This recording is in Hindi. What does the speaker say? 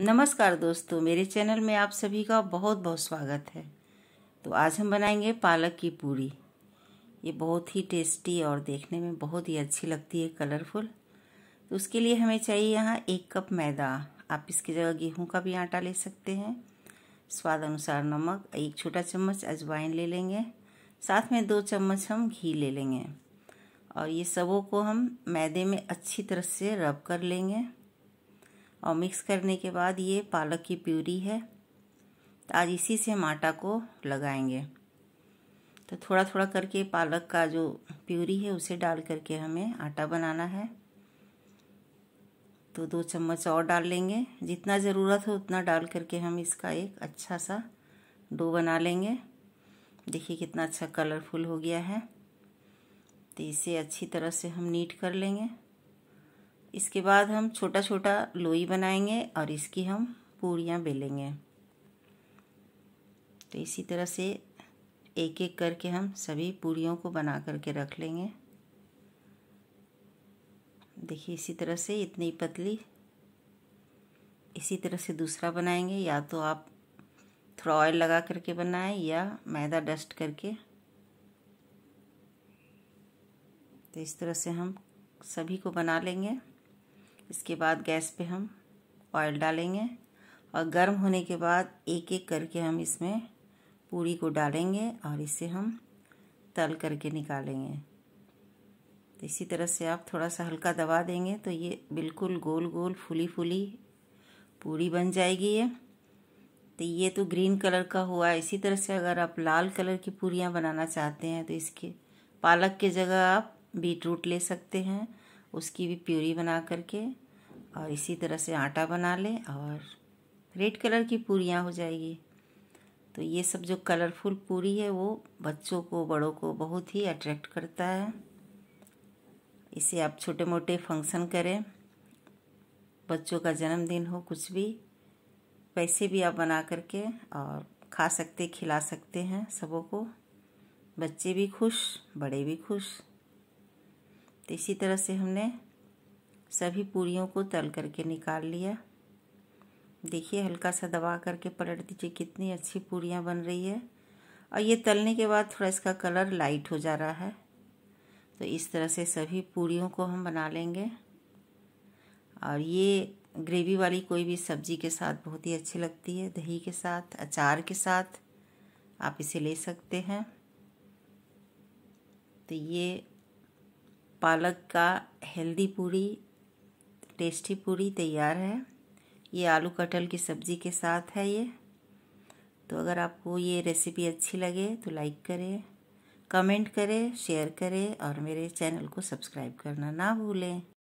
नमस्कार दोस्तों मेरे चैनल में आप सभी का बहुत बहुत स्वागत है तो आज हम बनाएंगे पालक की पूरी ये बहुत ही टेस्टी और देखने में बहुत ही अच्छी लगती है कलरफुल तो उसके लिए हमें चाहिए यहाँ एक कप मैदा आप इसकी जगह गेहूं का भी आटा ले सकते हैं स्वाद अनुसार नमक एक छोटा चम्मच अजवाइन ले लेंगे साथ में दो चम्मच हम घी ले लेंगे और ये सबों को हम मैदे में अच्छी तरह से रब कर लेंगे और मिक्स करने के बाद ये पालक की प्यूरी है तो आज इसी से हम आटा को लगाएंगे तो थोड़ा थोड़ा करके पालक का जो प्यूरी है उसे डाल करके हमें आटा बनाना है तो दो चम्मच और डाल लेंगे जितना ज़रूरत हो उतना डाल करके हम इसका एक अच्छा सा डो बना लेंगे देखिए कितना अच्छा कलरफुल हो गया है तो इसे अच्छी तरह से हम नीट कर लेंगे इसके बाद हम छोटा छोटा लोई बनाएंगे और इसकी हम पूड़ियाँ बेलेंगे तो इसी तरह से एक एक करके हम सभी पूड़ियों को बना करके रख लेंगे देखिए इसी तरह से इतनी पतली इसी तरह से दूसरा बनाएंगे या तो आप थोड़ा ऑयल लगा करके बनाएं या मैदा डस्ट करके तो इस तरह से हम सभी को बना लेंगे इसके बाद गैस पे हम ऑयल डालेंगे और गर्म होने के बाद एक एक करके हम इसमें पूरी को डालेंगे और इसे हम तल करके निकालेंगे तो इसी तरह से आप थोड़ा सा हल्का दबा देंगे तो ये बिल्कुल गोल गोल फूली फूली पूरी बन जाएगी ये तो ये तो ग्रीन कलर का हुआ है इसी तरह से अगर आप लाल कलर की पूरियाँ बनाना चाहते हैं तो इसके पालक के जगह आप बीट रूट ले सकते हैं उसकी भी प्यूरी बना करके और इसी तरह से आटा बना लें और रेड कलर की पूरियाँ हो जाएगी तो ये सब जो कलरफुल पूरी है वो बच्चों को बड़ों को बहुत ही अट्रैक्ट करता है इसे आप छोटे मोटे फंक्शन करें बच्चों का जन्मदिन हो कुछ भी पैसे भी आप बना करके और खा सकते खिला सकते हैं सबों को बच्चे भी खुश बड़े भी खुश तो इसी तरह से हमने सभी पूरियों को तल करके निकाल लिया देखिए हल्का सा दबा करके पलट दीजिए कितनी अच्छी पूरियाँ बन रही है और ये तलने के बाद थोड़ा इसका कलर लाइट हो जा रहा है तो इस तरह से सभी पूरियों को हम बना लेंगे और ये ग्रेवी वाली कोई भी सब्जी के साथ बहुत ही अच्छी लगती है दही के साथ अचार के साथ आप इसे ले सकते हैं तो ये पालक का हेल्दी पूरी टेस्टी पूरी तैयार है ये आलू कटहल की सब्ज़ी के साथ है ये तो अगर आपको ये रेसिपी अच्छी लगे तो लाइक करें कमेंट करें शेयर करें और मेरे चैनल को सब्सक्राइब करना ना भूलें